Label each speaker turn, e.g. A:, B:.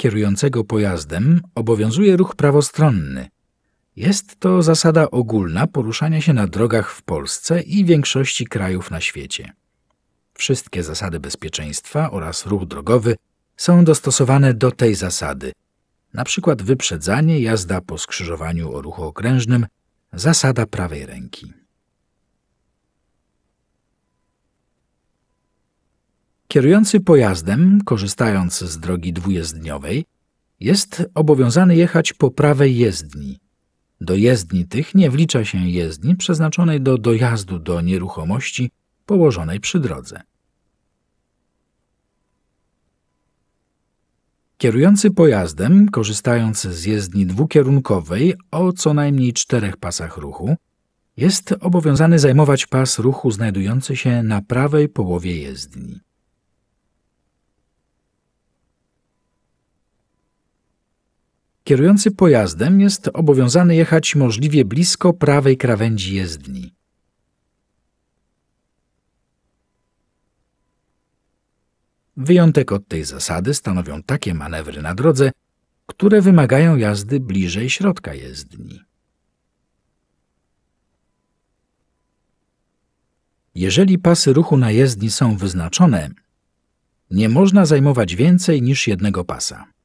A: kierującego pojazdem obowiązuje ruch prawostronny. Jest to zasada ogólna poruszania się na drogach w Polsce i większości krajów na świecie. Wszystkie zasady bezpieczeństwa oraz ruch drogowy są dostosowane do tej zasady, na przykład wyprzedzanie, jazda po skrzyżowaniu o ruchu okrężnym, zasada prawej ręki. Kierujący pojazdem, korzystając z drogi dwujezdniowej, jest obowiązany jechać po prawej jezdni. Do jezdni tych nie wlicza się jezdni przeznaczonej do dojazdu do nieruchomości położonej przy drodze. Kierujący pojazdem, korzystając z jezdni dwukierunkowej o co najmniej czterech pasach ruchu, jest obowiązany zajmować pas ruchu znajdujący się na prawej połowie jezdni. Kierujący pojazdem jest obowiązany jechać możliwie blisko prawej krawędzi jezdni. Wyjątek od tej zasady stanowią takie manewry na drodze, które wymagają jazdy bliżej środka jezdni. Jeżeli pasy ruchu na jezdni są wyznaczone, nie można zajmować więcej niż jednego pasa.